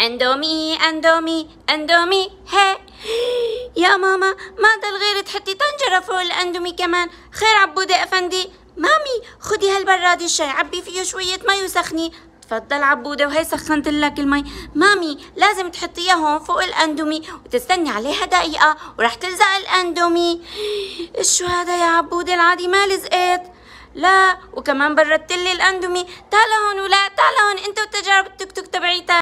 اندومي اندومي اندومي هي يا ماما ما ضل غير تحطي طنجرة فوق الأندومي كمان خير عبودة أفندي مامي خدي هالبراد الشاي عبي فيه شوية مي وسخني تفضل عبودة وهي سخنت لك المي مامي لازم تحطيها هون فوق الأندومي وتستني عليها دقيقة ورح تلزق الأندومي شو هذا يا عبودة العادي ما لزقت لا وكمان بردت لي الأندومي تعال هون ولا تعال هون انت وتجارب التوك توك تبعيتك